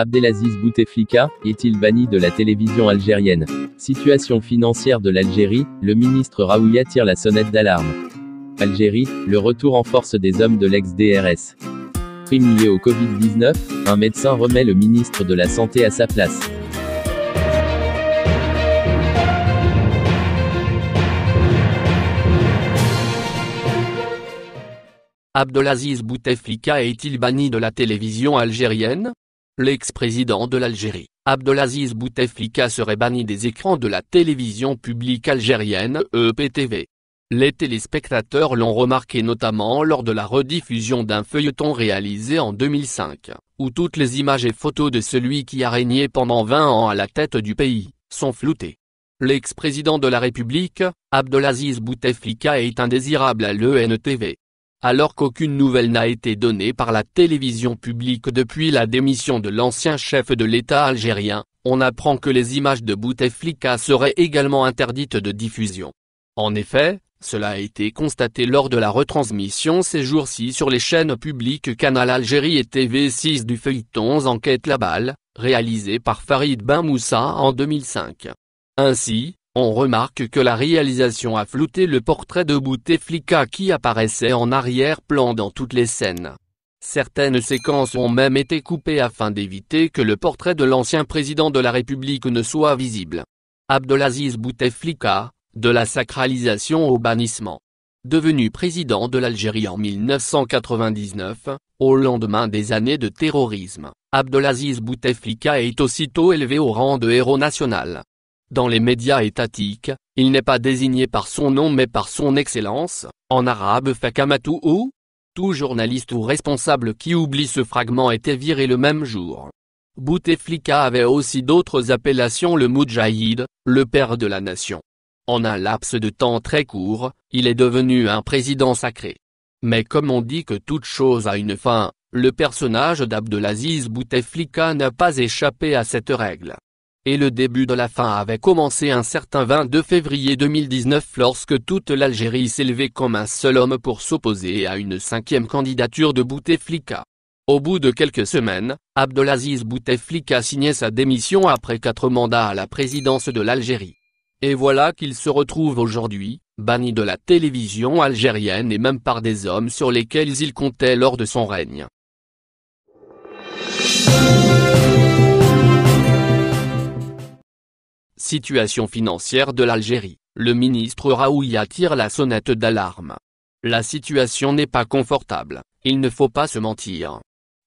Abdelaziz Bouteflika, est-il banni de la télévision algérienne Situation financière de l'Algérie, le ministre Raouya tire la sonnette d'alarme. Algérie, le retour en force des hommes de l'ex-DRS. Prime au Covid-19, un médecin remet le ministre de la Santé à sa place. Abdelaziz Bouteflika est-il banni de la télévision algérienne L'ex-président de l'Algérie, Abdelaziz Bouteflika serait banni des écrans de la télévision publique algérienne EPTV. Les téléspectateurs l'ont remarqué notamment lors de la rediffusion d'un feuilleton réalisé en 2005, où toutes les images et photos de celui qui a régné pendant 20 ans à la tête du pays, sont floutées. L'ex-président de la République, Abdelaziz Bouteflika est indésirable à l'ENTV alors qu'aucune nouvelle n'a été donnée par la télévision publique depuis la démission de l'ancien chef de l'État algérien, on apprend que les images de Bouteflika seraient également interdites de diffusion. En effet, cela a été constaté lors de la retransmission ces jours-ci sur les chaînes publiques Canal Algérie et TV6 du feuilleton Enquête La balle, réalisé par Farid Ben Moussa en 2005. Ainsi, on remarque que la réalisation a flouté le portrait de Bouteflika qui apparaissait en arrière-plan dans toutes les scènes. Certaines séquences ont même été coupées afin d'éviter que le portrait de l'ancien président de la République ne soit visible. Abdelaziz Bouteflika, de la sacralisation au bannissement. Devenu président de l'Algérie en 1999, au lendemain des années de terrorisme, Abdelaziz Bouteflika est aussitôt élevé au rang de héros national. Dans les médias étatiques, il n'est pas désigné par son nom mais par son excellence, en arabe Fakamatou ou tout journaliste ou responsable qui oublie ce fragment était viré le même jour. Bouteflika avait aussi d'autres appellations le Moujahid, le père de la nation. En un laps de temps très court, il est devenu un président sacré. Mais comme on dit que toute chose a une fin, le personnage d'Abdelaziz Bouteflika n'a pas échappé à cette règle et le début de la fin avait commencé un certain 22 février 2019 lorsque toute l'Algérie s'élevait comme un seul homme pour s'opposer à une cinquième candidature de Bouteflika. Au bout de quelques semaines, Abdelaziz Bouteflika signait sa démission après quatre mandats à la présidence de l'Algérie. Et voilà qu'il se retrouve aujourd'hui, banni de la télévision algérienne et même par des hommes sur lesquels il comptait lors de son règne. Situation financière de l'Algérie. Le ministre Raouya tire la sonnette d'alarme. La situation n'est pas confortable, il ne faut pas se mentir.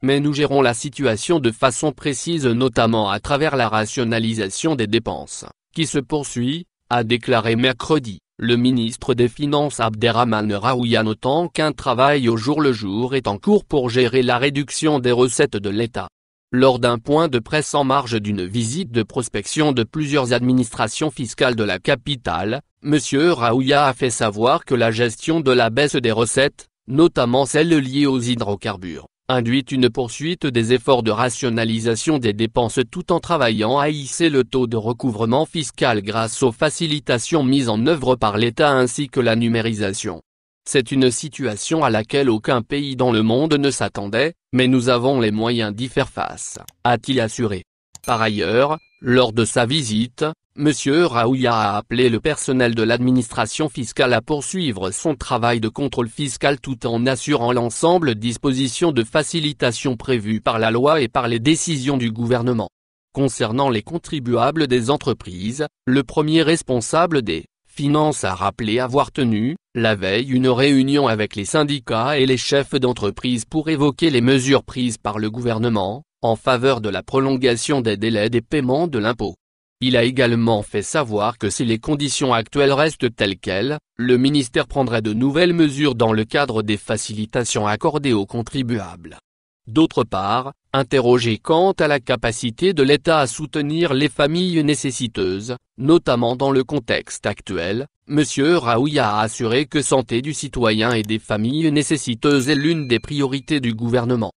Mais nous gérons la situation de façon précise notamment à travers la rationalisation des dépenses, qui se poursuit, a déclaré mercredi, le ministre des Finances Abderrahman Raouya notant qu'un travail au jour le jour est en cours pour gérer la réduction des recettes de l'État lors d'un point de presse en marge d'une visite de prospection de plusieurs administrations fiscales de la capitale, M. Raouya a fait savoir que la gestion de la baisse des recettes, notamment celle liée aux hydrocarbures, induit une poursuite des efforts de rationalisation des dépenses tout en travaillant à hisser le taux de recouvrement fiscal grâce aux facilitations mises en œuvre par l'État ainsi que la numérisation. C'est une situation à laquelle aucun pays dans le monde ne s'attendait, mais nous avons les moyens d'y faire face, a-t-il assuré. Par ailleurs, lors de sa visite, M. Raouya a appelé le personnel de l'administration fiscale à poursuivre son travail de contrôle fiscal tout en assurant l'ensemble dispositions de facilitation prévues par la loi et par les décisions du gouvernement. Concernant les contribuables des entreprises, le premier responsable des Finance a rappelé avoir tenu, la veille une réunion avec les syndicats et les chefs d'entreprise pour évoquer les mesures prises par le gouvernement, en faveur de la prolongation des délais des paiements de l'impôt. Il a également fait savoir que si les conditions actuelles restent telles quelles, le ministère prendrait de nouvelles mesures dans le cadre des facilitations accordées aux contribuables. D'autre part, Interrogé quant à la capacité de l'État à soutenir les familles nécessiteuses, notamment dans le contexte actuel, M. Raoui a assuré que santé du citoyen et des familles nécessiteuses est l'une des priorités du gouvernement.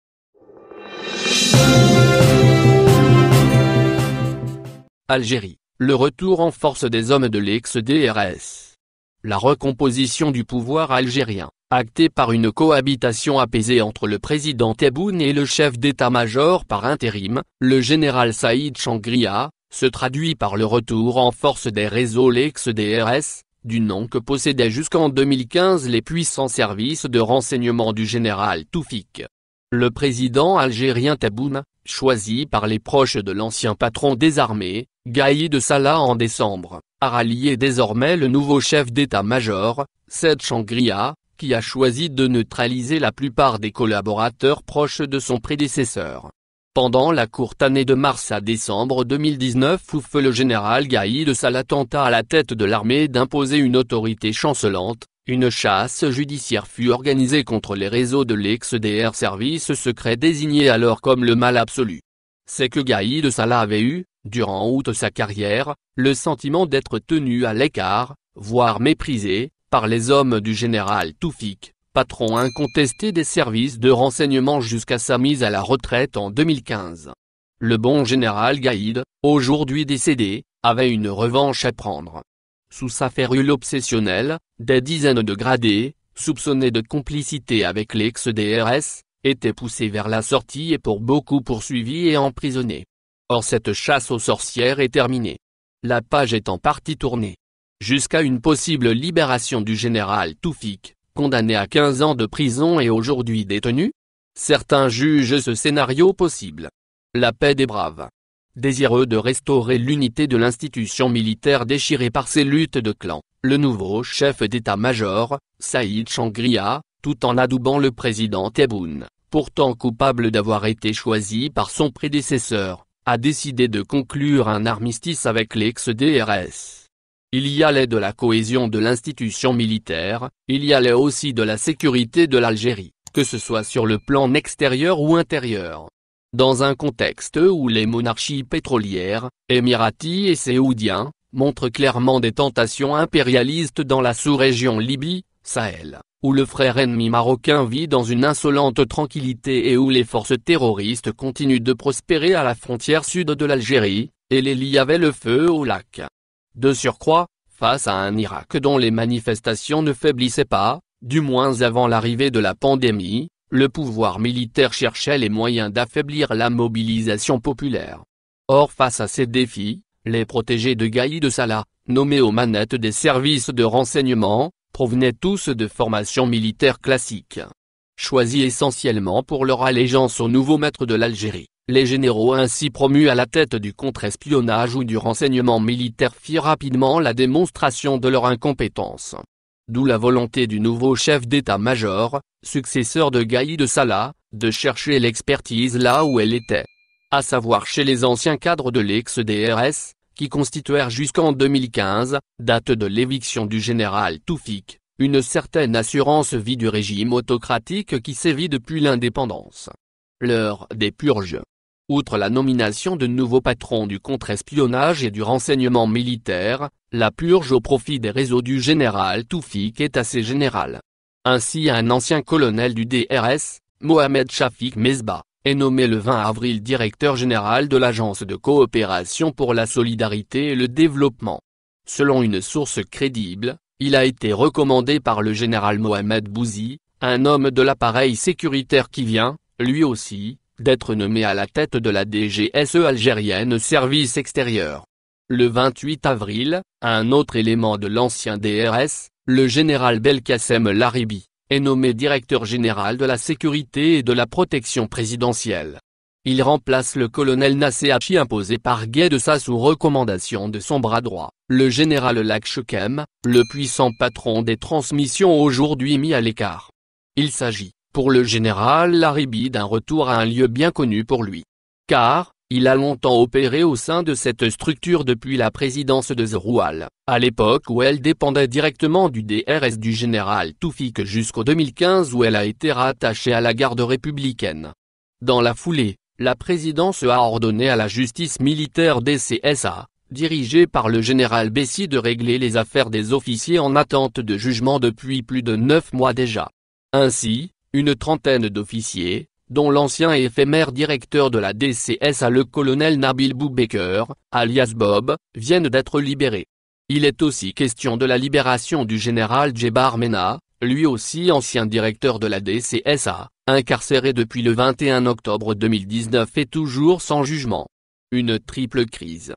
Algérie, le retour en force des hommes de l'ex-DRS. La recomposition du pouvoir algérien, acté par une cohabitation apaisée entre le président Tebboune et le chef d'état-major par intérim, le général Saïd Changria, se traduit par le retour en force des réseaux l'ex-DRS, du nom que possédaient jusqu'en 2015 les puissants services de renseignement du général Toufik. Le président algérien Tebboune, choisi par les proches de l'ancien patron des armées, Gaïd Salah en décembre, a rallié désormais le nouveau chef d'état-major, Said Changria, a choisi de neutraliser la plupart des collaborateurs proches de son prédécesseur. Pendant la courte année de mars à décembre 2019 où le général Gaïd Salah tenta à la tête de l'armée d'imposer une autorité chancelante, une chasse judiciaire fut organisée contre les réseaux de l'ex-DR service secret désigné alors comme le mal absolu. C'est que Gaïd Salah avait eu, durant août sa carrière, le sentiment d'être tenu à l'écart, voire méprisé, par les hommes du général Toufik, patron incontesté des services de renseignement jusqu'à sa mise à la retraite en 2015. Le bon général Gaïd, aujourd'hui décédé, avait une revanche à prendre. Sous sa férule obsessionnelle, des dizaines de gradés, soupçonnés de complicité avec l'ex-DRS, étaient poussés vers la sortie et pour beaucoup poursuivis et emprisonnés. Or cette chasse aux sorcières est terminée. La page est en partie tournée jusqu'à une possible libération du général Toufik, condamné à 15 ans de prison et aujourd'hui détenu Certains jugent ce scénario possible. La paix des braves. Désireux de restaurer l'unité de l'institution militaire déchirée par ces luttes de clans, le nouveau chef d'état-major, Saïd Changria, tout en adoubant le président Tebboune, pourtant coupable d'avoir été choisi par son prédécesseur, a décidé de conclure un armistice avec l'ex-DRS. Il y allait de la cohésion de l'institution militaire, il y allait aussi de la sécurité de l'Algérie, que ce soit sur le plan extérieur ou intérieur. Dans un contexte où les monarchies pétrolières, émiratis et séoudiens, montrent clairement des tentations impérialistes dans la sous-région Libye, Sahel, où le frère ennemi marocain vit dans une insolente tranquillité et où les forces terroristes continuent de prospérer à la frontière sud de l'Algérie, et les lits avait le feu au lac. De surcroît, face à un Irak dont les manifestations ne faiblissaient pas, du moins avant l'arrivée de la pandémie, le pouvoir militaire cherchait les moyens d'affaiblir la mobilisation populaire. Or face à ces défis, les protégés de de Salah, nommés aux manettes des services de renseignement, provenaient tous de formations militaires classiques. Choisis essentiellement pour leur allégeance au nouveau maître de l'Algérie, les généraux ainsi promus à la tête du contre-espionnage ou du renseignement militaire firent rapidement la démonstration de leur incompétence. D'où la volonté du nouveau chef d'état-major, successeur de Gaï de Salah, de chercher l'expertise là où elle était. À savoir chez les anciens cadres de l'ex-DRS, qui constituèrent jusqu'en 2015, date de l'éviction du général Toufik, une certaine assurance vie du régime autocratique qui sévit depuis l'indépendance. L'heure des purges. Outre la nomination de nouveaux patrons du contre-espionnage et du renseignement militaire, la purge au profit des réseaux du général Toufik est assez générale. Ainsi un ancien colonel du DRS, Mohamed Shafik Mesba, est nommé le 20 avril directeur général de l'Agence de coopération pour la solidarité et le développement. Selon une source crédible, il a été recommandé par le général Mohamed Bouzi, un homme de l'appareil sécuritaire qui vient, lui aussi, d'être nommé à la tête de la DGSE algérienne Service extérieur. Le 28 avril, un autre élément de l'ancien DRS, le général Belkacem Laribi, est nommé directeur général de la sécurité et de la protection présidentielle. Il remplace le colonel Nasséachi imposé par Guedesa sous recommandation de son bras droit, le général Lakshukem, le puissant patron des transmissions aujourd'hui mis à l'écart. Il s'agit, pour le général Laribide d'un retour à un lieu bien connu pour lui. Car, il a longtemps opéré au sein de cette structure depuis la présidence de Zeroual, à l'époque où elle dépendait directement du DRS du général Toufik jusqu'au 2015 où elle a été rattachée à la garde républicaine. Dans la foulée, la présidence a ordonné à la justice militaire DCSA, dirigée par le général Bessi, de régler les affaires des officiers en attente de jugement depuis plus de neuf mois déjà. Ainsi, une trentaine d'officiers, dont l'ancien éphémère directeur de la DCSA le colonel Nabil Boubaker, alias Bob, viennent d'être libérés. Il est aussi question de la libération du général Jebar Mena, lui aussi ancien directeur de la DCSA, incarcéré depuis le 21 octobre 2019 et toujours sans jugement. Une triple crise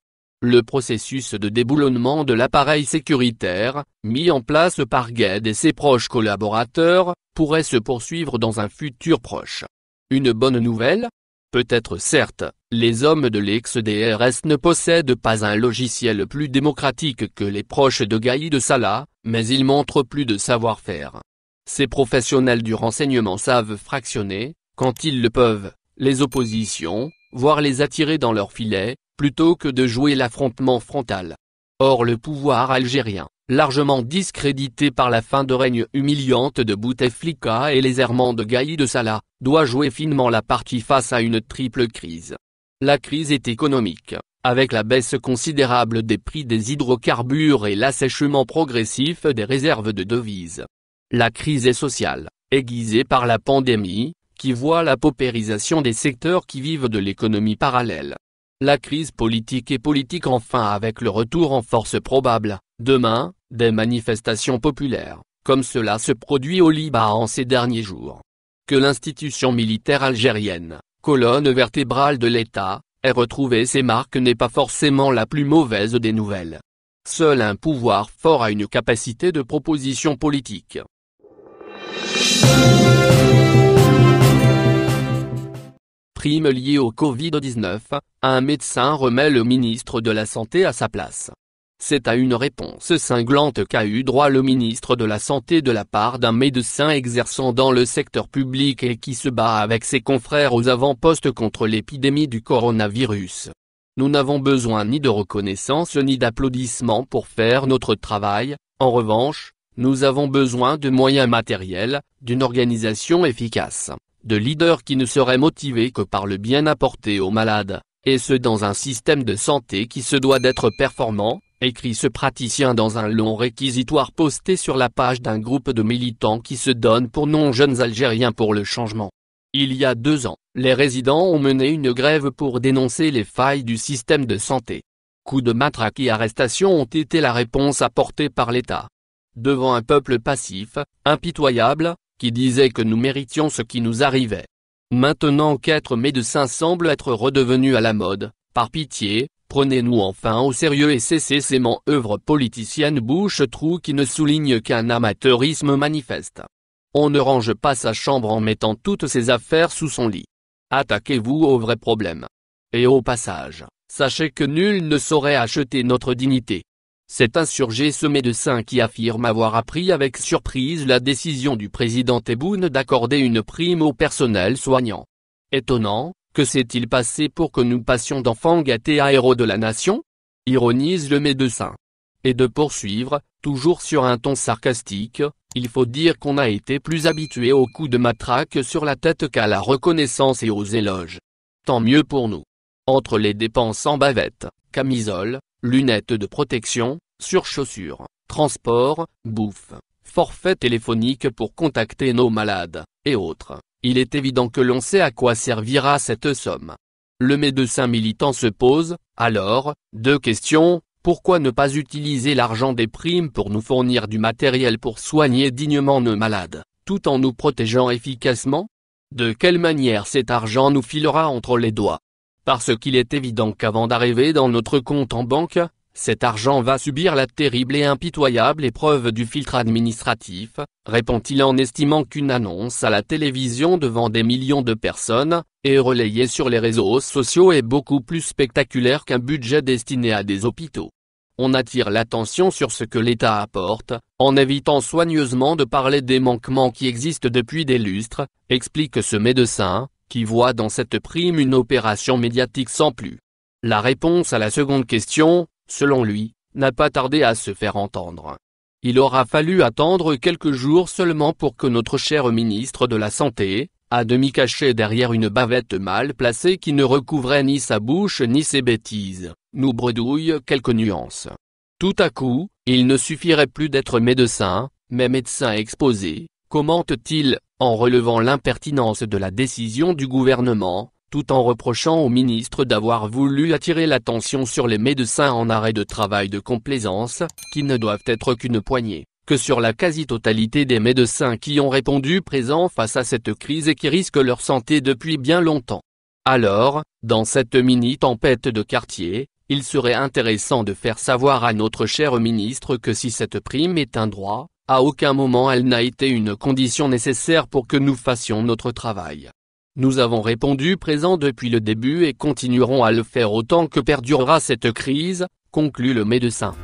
le processus de déboulonnement de l'appareil sécuritaire, mis en place par Gued et ses proches collaborateurs, pourrait se poursuivre dans un futur proche. Une bonne nouvelle Peut-être certes, les hommes de l'ex-DRS ne possèdent pas un logiciel plus démocratique que les proches de de Salah, mais ils montrent plus de savoir-faire. Ces professionnels du renseignement savent fractionner, quand ils le peuvent, les oppositions, voire les attirer dans leur filet, plutôt que de jouer l'affrontement frontal. Or le pouvoir algérien, largement discrédité par la fin de règne humiliante de Bouteflika et les errements de gaï de Salah, doit jouer finement la partie face à une triple crise. La crise est économique, avec la baisse considérable des prix des hydrocarbures et l'assèchement progressif des réserves de devises. La crise est sociale, aiguisée par la pandémie, qui voit la paupérisation des secteurs qui vivent de l'économie parallèle. La crise politique est politique enfin avec le retour en force probable, demain, des manifestations populaires, comme cela se produit au Liban en ces derniers jours. Que l'institution militaire algérienne, colonne vertébrale de l'État, ait retrouvé ses marques n'est pas forcément la plus mauvaise des nouvelles. Seul un pouvoir fort a une capacité de proposition politique primes liées au Covid-19, un médecin remet le ministre de la Santé à sa place. C'est à une réponse cinglante qu'a eu droit le ministre de la Santé de la part d'un médecin exerçant dans le secteur public et qui se bat avec ses confrères aux avant-postes contre l'épidémie du coronavirus. Nous n'avons besoin ni de reconnaissance ni d'applaudissements pour faire notre travail, en revanche, nous avons besoin de moyens matériels, d'une organisation efficace de leaders qui ne seraient motivés que par le bien apporté aux malades, et ce dans un système de santé qui se doit d'être performant, écrit ce praticien dans un long réquisitoire posté sur la page d'un groupe de militants qui se donnent pour non jeunes Algériens pour le changement. Il y a deux ans, les résidents ont mené une grève pour dénoncer les failles du système de santé. Coups de matraque et arrestations ont été la réponse apportée par l'État. Devant un peuple passif, impitoyable, qui disait que nous méritions ce qui nous arrivait. Maintenant qu'être médecin semble être redevenu à la mode, par pitié, prenez-nous enfin au sérieux et cessez ces manœuvres politiciennes bouche-trou qui ne soulignent qu'un amateurisme manifeste. On ne range pas sa chambre en mettant toutes ses affaires sous son lit. Attaquez-vous aux vrais problème. Et au passage, sachez que nul ne saurait acheter notre dignité. C'est insurgé ce médecin qui affirme avoir appris avec surprise la décision du président Tebboune d'accorder une prime au personnel soignant. Étonnant, que s'est-il passé pour que nous passions d'enfants gâtés à héros de la nation ironise le médecin. Et de poursuivre, toujours sur un ton sarcastique, il faut dire qu'on a été plus habitué aux coups de matraque sur la tête qu'à la reconnaissance et aux éloges. Tant mieux pour nous. Entre les dépenses en bavette, camisole, lunettes de protection, surchaussures, transport, bouffe, forfait téléphonique pour contacter nos malades, et autres. Il est évident que l'on sait à quoi servira cette somme. Le médecin militant se pose, alors, deux questions, pourquoi ne pas utiliser l'argent des primes pour nous fournir du matériel pour soigner dignement nos malades, tout en nous protégeant efficacement De quelle manière cet argent nous filera entre les doigts parce qu'il est évident qu'avant d'arriver dans notre compte en banque, cet argent va subir la terrible et impitoyable épreuve du filtre administratif, répond-il en estimant qu'une annonce à la télévision devant des millions de personnes, et relayée sur les réseaux sociaux est beaucoup plus spectaculaire qu'un budget destiné à des hôpitaux. On attire l'attention sur ce que l'État apporte, en évitant soigneusement de parler des manquements qui existent depuis des lustres, explique ce médecin, qui voit dans cette prime une opération médiatique sans plus. La réponse à la seconde question, selon lui, n'a pas tardé à se faire entendre. Il aura fallu attendre quelques jours seulement pour que notre cher ministre de la Santé, à demi caché derrière une bavette mal placée qui ne recouvrait ni sa bouche ni ses bêtises, nous bredouille quelques nuances. Tout à coup, il ne suffirait plus d'être médecin, mais médecin exposé, commente-t-il, en relevant l'impertinence de la décision du gouvernement, tout en reprochant au ministre d'avoir voulu attirer l'attention sur les médecins en arrêt de travail de complaisance, qui ne doivent être qu'une poignée, que sur la quasi-totalité des médecins qui ont répondu présents face à cette crise et qui risquent leur santé depuis bien longtemps. Alors, dans cette mini-tempête de quartier, il serait intéressant de faire savoir à notre cher ministre que si cette prime est un droit, à aucun moment elle n'a été une condition nécessaire pour que nous fassions notre travail. Nous avons répondu présent depuis le début et continuerons à le faire autant que perdurera cette crise, conclut le médecin.